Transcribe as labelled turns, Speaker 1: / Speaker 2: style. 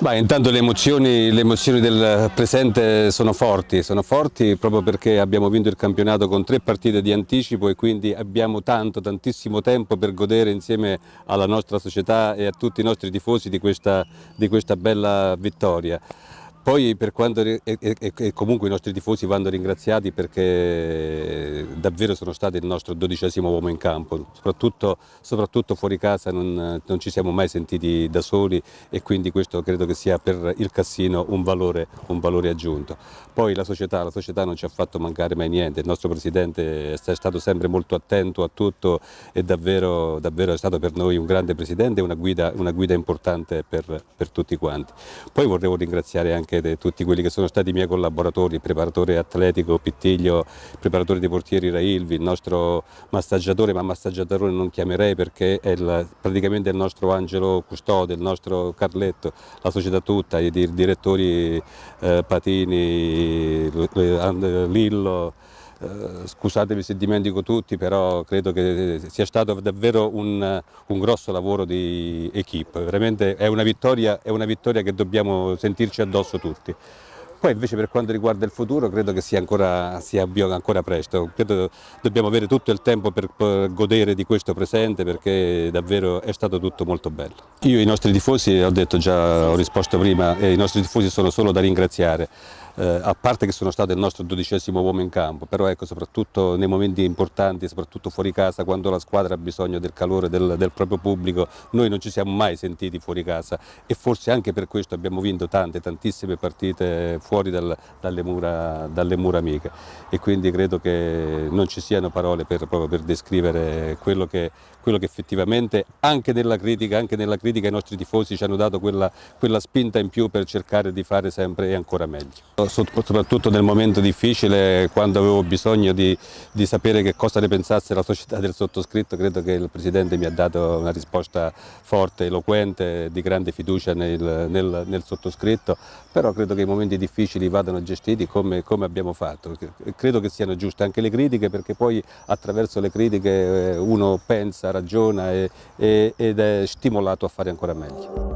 Speaker 1: Beh, intanto le emozioni, le emozioni, del presente sono forti, sono forti proprio perché abbiamo vinto il campionato con tre partite di anticipo e quindi abbiamo tanto, tantissimo tempo per godere insieme alla nostra società e a tutti i nostri tifosi di questa, di questa bella vittoria. Poi per quanto, e, e, comunque i nostri tifosi vanno ringraziati perché davvero sono stati il nostro dodicesimo uomo in campo, soprattutto, soprattutto fuori casa non, non, ci siamo mai sentiti da soli e quindi questo credo che sia per il Cassino un valore, un valore aggiunto. Poi la società, la società, non ci ha fatto mancare mai niente, il nostro Presidente è stato sempre molto attento a tutto e davvero, davvero è stato per noi un grande Presidente e una guida, una guida importante per, per tutti quanti. Poi vorrei ringraziare anche di tutti quelli che sono stati i miei collaboratori, il preparatore atletico Pittiglio, il preparatore dei portieri Railvi, il nostro massaggiatore, ma massaggiatore non chiamerei perché è il, praticamente il nostro angelo custode, il nostro Carletto, la società tutta, i direttori eh, Patini, eh, Lillo. Eh, scusatemi se dimentico tutti, però credo che sia stato davvero un, un grosso lavoro di equip, veramente è una, vittoria, è una vittoria che dobbiamo sentirci addosso tutti. Poi invece per quanto riguarda il futuro credo che sia ancora, sia ancora presto, credo dobbiamo avere tutto il tempo per, godere di questo presente perché davvero è stato tutto molto bello. Io i nostri tifosi, ho detto già, ho risposto prima, i nostri tifosi sono solo da ringraziare eh, a parte che sono stato il nostro dodicesimo uomo in campo, però ecco, soprattutto nei momenti importanti, soprattutto fuori casa, quando la squadra ha bisogno del calore del, del proprio pubblico, noi non ci siamo mai sentiti fuori casa e forse anche per questo abbiamo vinto tante, tantissime partite fuori dal, dalle, mura, dalle, mura, amiche e quindi credo che non ci siano parole per, proprio per descrivere quello che, quello che effettivamente anche nella critica, anche nella critica i nostri tifosi ci hanno dato quella, quella spinta in più per cercare di fare sempre e ancora meglio soprattutto nel momento difficile, quando avevo bisogno di, di, sapere che cosa ne pensasse la società del sottoscritto, credo che il Presidente mi ha dato una risposta forte, eloquente, di grande fiducia nel, nel, nel sottoscritto, però credo che i momenti difficili vadano gestiti come, come, abbiamo fatto. Credo che siano giuste anche le critiche perché poi attraverso le critiche eh, uno pensa, ragiona e, e, ed è stimolato a fare ancora meglio.